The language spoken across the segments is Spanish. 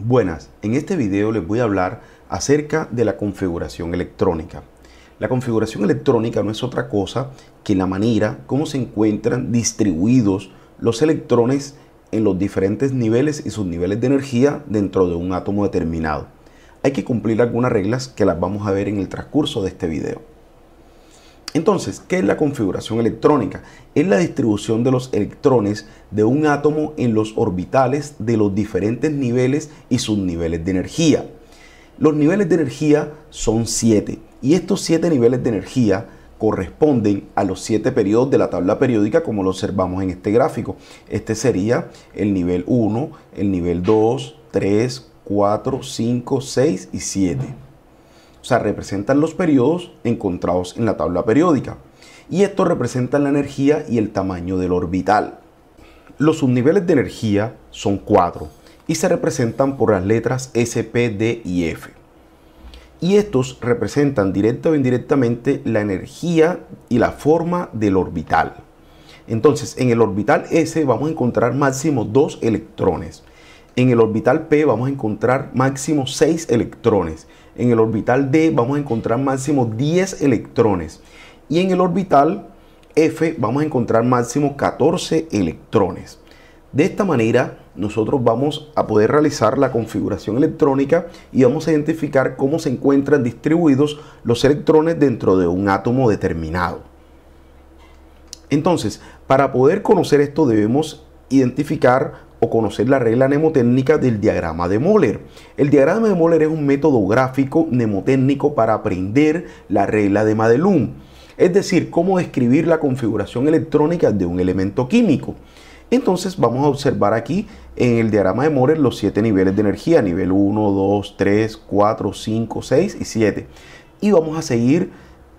Buenas, en este video les voy a hablar acerca de la configuración electrónica. La configuración electrónica no es otra cosa que la manera como se encuentran distribuidos los electrones en los diferentes niveles y sus niveles de energía dentro de un átomo determinado. Hay que cumplir algunas reglas que las vamos a ver en el transcurso de este video. Entonces, ¿qué es la configuración electrónica? Es la distribución de los electrones de un átomo en los orbitales de los diferentes niveles y subniveles de energía. Los niveles de energía son 7 y estos 7 niveles de energía corresponden a los 7 periodos de la tabla periódica como lo observamos en este gráfico. Este sería el nivel 1, el nivel 2, 3, 4, 5, 6 y 7 o sea, representan los periodos encontrados en la tabla periódica. Y estos representan la energía y el tamaño del orbital. Los subniveles de energía son cuatro y se representan por las letras S, P, D y F. Y estos representan directa o indirectamente la energía y la forma del orbital. Entonces, en el orbital S vamos a encontrar máximo dos electrones en el orbital P vamos a encontrar máximo 6 electrones. En el orbital D vamos a encontrar máximo 10 electrones. Y en el orbital F vamos a encontrar máximo 14 electrones. De esta manera nosotros vamos a poder realizar la configuración electrónica y vamos a identificar cómo se encuentran distribuidos los electrones dentro de un átomo determinado. Entonces, para poder conocer esto debemos identificar o conocer la regla mnemotécnica del diagrama de Moller. El diagrama de Moller es un método gráfico mnemotécnico para aprender la regla de Madelung, es decir, cómo describir la configuración electrónica de un elemento químico. Entonces vamos a observar aquí en el diagrama de Moller los siete niveles de energía, nivel 1, 2, 3, 4, 5, 6 y 7. Y vamos a seguir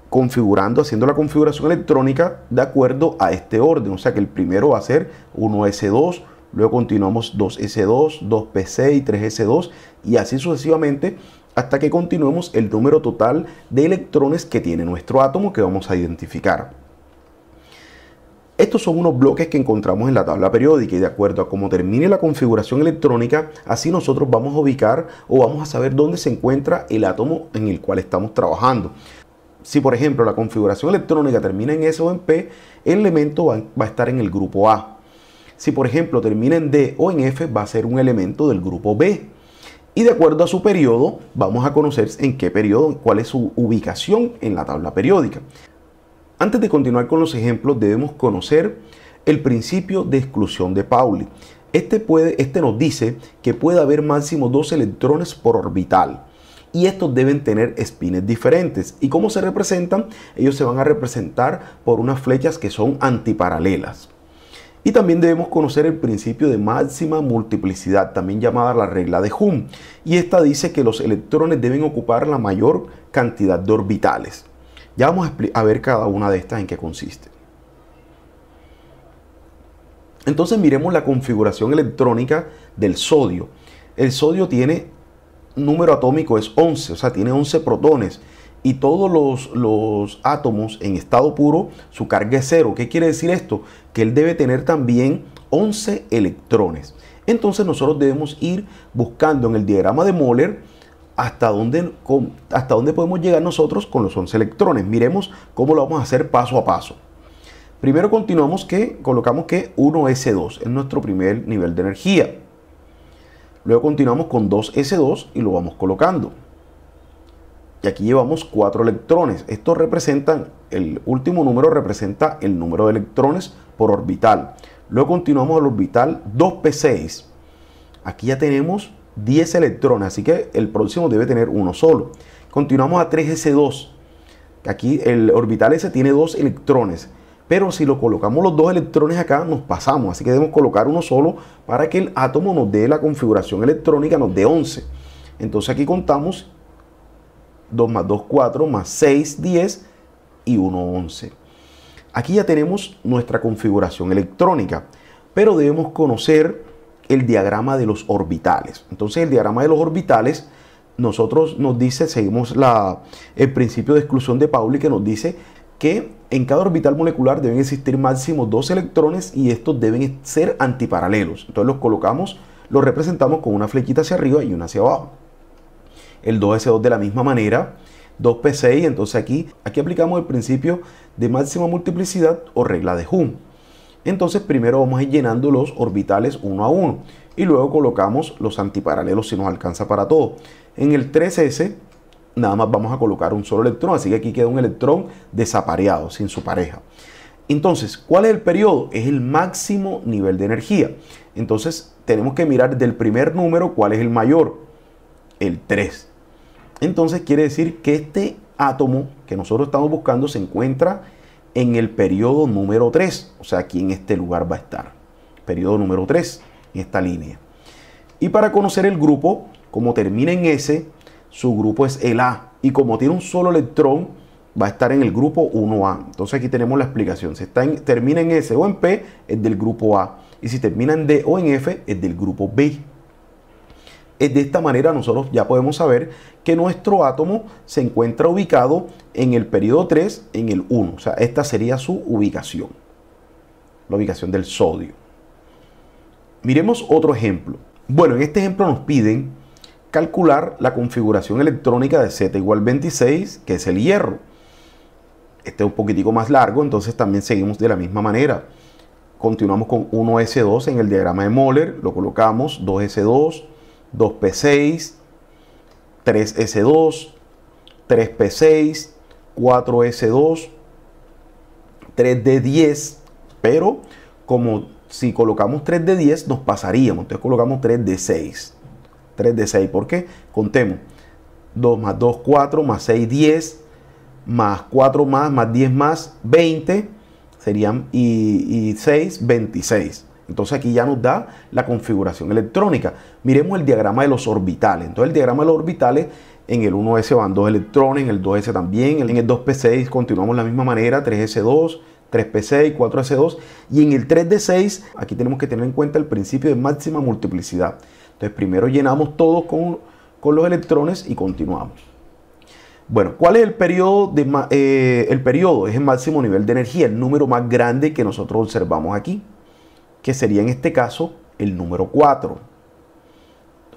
configurando, haciendo la configuración electrónica de acuerdo a este orden. O sea que el primero va a ser 1S2, luego continuamos 2S2, 2PC y 3S2 y así sucesivamente hasta que continuemos el número total de electrones que tiene nuestro átomo que vamos a identificar. Estos son unos bloques que encontramos en la tabla periódica y de acuerdo a cómo termine la configuración electrónica, así nosotros vamos a ubicar o vamos a saber dónde se encuentra el átomo en el cual estamos trabajando. Si por ejemplo la configuración electrónica termina en S o en P, el elemento va, a estar en el grupo A. Si por ejemplo termina en D o en F, va a ser un elemento del grupo B. Y de acuerdo a su periodo, vamos a conocer en qué periodo, cuál es su ubicación en la tabla periódica. Antes de continuar con los ejemplos, debemos conocer el principio de exclusión de Pauli. Este, puede, este nos dice que puede haber máximo dos electrones por orbital y estos deben tener espines diferentes. ¿Y cómo se representan? Ellos se van a representar por unas flechas que son antiparalelas. Y también debemos conocer el principio de máxima multiplicidad, también llamada la regla de Hume. Y esta dice que los electrones deben ocupar la mayor cantidad de orbitales. Ya vamos a ver cada una de estas en qué consiste. Entonces miremos la configuración electrónica del sodio. El sodio tiene número atómico es 11, o sea, tiene 11 protones y todos los, los, átomos en estado puro, su carga es cero. ¿Qué quiere decir esto? Que él debe tener también 11 electrones. Entonces nosotros debemos ir buscando en el diagrama de Moller hasta dónde, hasta dónde podemos llegar nosotros con los 11 electrones. Miremos cómo lo vamos a hacer paso a paso. Primero continuamos que colocamos que 1S2 es nuestro primer nivel de energía. Luego continuamos con 2S2 y lo vamos colocando y aquí llevamos cuatro electrones. Estos representan, el último número representa el número de electrones por orbital. Luego continuamos al orbital 2p6. Aquí ya tenemos 10 electrones, así que el próximo debe tener uno solo. Continuamos a 3s2. Aquí el orbital S tiene dos electrones, pero si lo colocamos los dos electrones acá nos pasamos, así que debemos colocar uno solo para que el átomo nos dé la configuración electrónica, nos dé 11. Entonces aquí contamos 2 más 2, 4, más 6, 10 y 1, 11. Aquí ya tenemos nuestra configuración electrónica, pero debemos conocer el diagrama de los orbitales. Entonces el diagrama de los orbitales nosotros nos dice, seguimos la, el principio de exclusión de Pauli que nos dice que en cada orbital molecular deben existir máximo dos electrones y estos deben ser antiparalelos. Entonces los colocamos, los representamos con una flechita hacia arriba y una hacia abajo el 2S2 de la misma manera, 2P6, entonces aquí, aquí aplicamos el principio de máxima multiplicidad o regla de hum Entonces primero vamos a ir llenando los orbitales uno a uno y luego colocamos los antiparalelos si nos alcanza para todo. En el 3S nada más vamos a colocar un solo electrón, así que aquí queda un electrón desapareado, sin su pareja. Entonces, ¿cuál es el periodo? Es el máximo nivel de energía. Entonces, tenemos que mirar del primer número cuál es el mayor, el 3. Entonces quiere decir que este átomo que nosotros estamos buscando se encuentra en el periodo número 3, o sea, aquí en este lugar va a estar. Periodo número 3, en esta línea. Y para conocer el grupo, como termina en S, su grupo es el A. Y como tiene un solo electrón, va a estar en el grupo 1A. Entonces aquí tenemos la explicación. Si termina en S o en P, es del grupo A. Y si termina en D o en F, es del grupo B. De esta manera nosotros ya podemos saber que nuestro átomo se encuentra ubicado en el periodo 3, en el 1. O sea, esta sería su ubicación, la ubicación del sodio. Miremos otro ejemplo. Bueno, en este ejemplo nos piden calcular la configuración electrónica de Z igual 26, que es el hierro. Este es un poquitico más largo, entonces también seguimos de la misma manera. Continuamos con 1S2 en el diagrama de Moller, lo colocamos, 2S2, 2P6, 3S2, 3P6, 4S2, 3D10, pero como si colocamos 3D10 nos pasaríamos, entonces colocamos 3D6. 3D6, ¿por qué? Contemos. 2 más 2, 4, más 6, 10, más 4 más, más 10 más, 20, serían, y, y 6, 26. Entonces aquí ya nos da la configuración electrónica. Miremos el diagrama de los orbitales. Entonces el diagrama de los orbitales en el 1S van dos electrones, en el 2S también, en el 2P6 continuamos de la misma manera, 3S2, 3P6, 4S2 y en el 3D6 aquí tenemos que tener en cuenta el principio de máxima multiplicidad. Entonces primero llenamos todos con, los electrones y continuamos. Bueno, ¿cuál es el periodo? De, eh, el periodo es el máximo nivel de energía, el número más grande que nosotros observamos aquí que sería en este caso el número 4.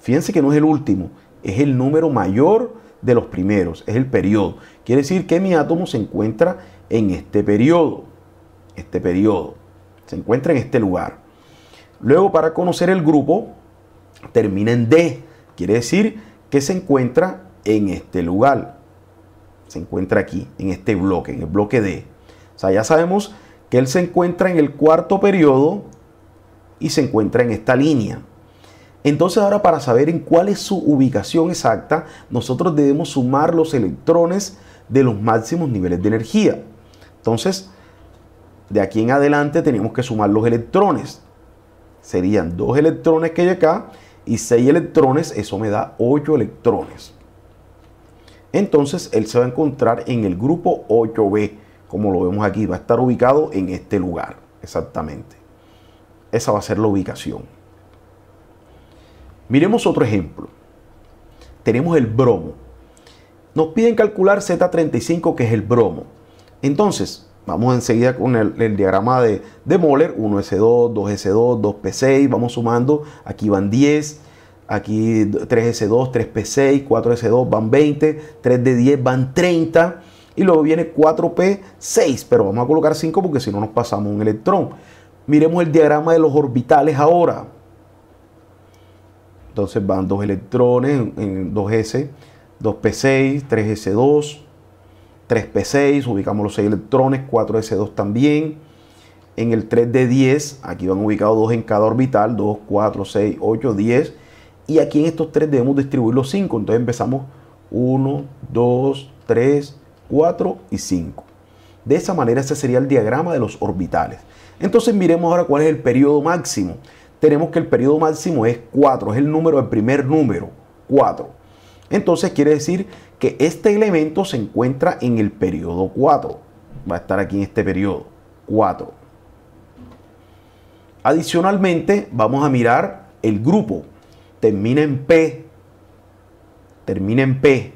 Fíjense que no es el último, es el número mayor de los primeros, es el periodo. Quiere decir que mi átomo se encuentra en este periodo, este periodo, se encuentra en este lugar. Luego, para conocer el grupo, termina en D, quiere decir que se encuentra en este lugar, se encuentra aquí, en este bloque, en el bloque D. O sea, ya sabemos que él se encuentra en el cuarto periodo y se encuentra en esta línea. Entonces ahora para saber en cuál es su ubicación exacta, nosotros debemos sumar los electrones de los máximos niveles de energía. Entonces, de aquí en adelante tenemos que sumar los electrones. Serían dos electrones que hay acá y seis electrones, eso me da 8 electrones. Entonces él se va a encontrar en el grupo 8B, como lo vemos aquí, va a estar ubicado en este lugar, exactamente esa va a ser la ubicación. Miremos otro ejemplo. Tenemos el bromo. Nos piden calcular Z35, que es el bromo. Entonces, vamos enseguida con el, diagrama de, de Moller. 1S2, 2S2, 2P6, vamos sumando. Aquí van 10, aquí 3S2, 3P6, 4S2 van 20, 3 d 10 van 30 y luego viene 4P6, pero vamos a colocar 5 porque si no nos pasamos un electrón. Miremos el diagrama de los orbitales ahora. Entonces van dos electrones en 2s, 2p6, 3s2, 3p6, ubicamos los 6 electrones, 4s2 también. En el 3d10, aquí van ubicados dos en cada orbital, 2, 4, 6, 8, 10. Y aquí en estos tres debemos distribuir los 5. Entonces empezamos 1, 2, 3, 4 y 5. De esa manera ese sería el diagrama de los orbitales. Entonces miremos ahora cuál es el periodo máximo. Tenemos que el periodo máximo es 4, es el número, el primer número, 4. Entonces quiere decir que este elemento se encuentra en el periodo 4. Va a estar aquí en este periodo, 4. Adicionalmente, vamos a mirar el grupo. Termina en P. Termina en P.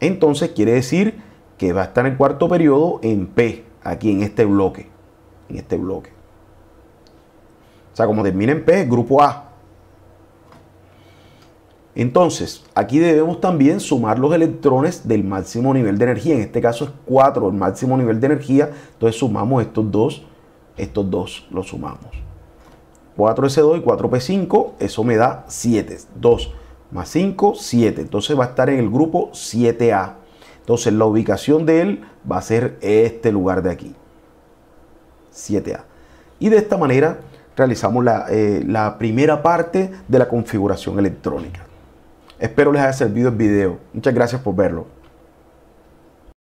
Entonces quiere decir que va a estar en el cuarto periodo en P, aquí en este bloque en este bloque. O sea, como termina en P, grupo A. Entonces, aquí debemos también sumar los electrones del máximo nivel de energía. En este caso es 4 el máximo nivel de energía. Entonces sumamos estos dos, estos dos los sumamos. 4S2 y 4P5, eso me da 7. 2 más 5, 7. Entonces va a estar en el grupo 7A. Entonces la ubicación de él va a ser este lugar de aquí. 7A. Y de esta manera realizamos la, eh, la primera parte de la configuración electrónica. Espero les haya servido el video. Muchas gracias por verlo.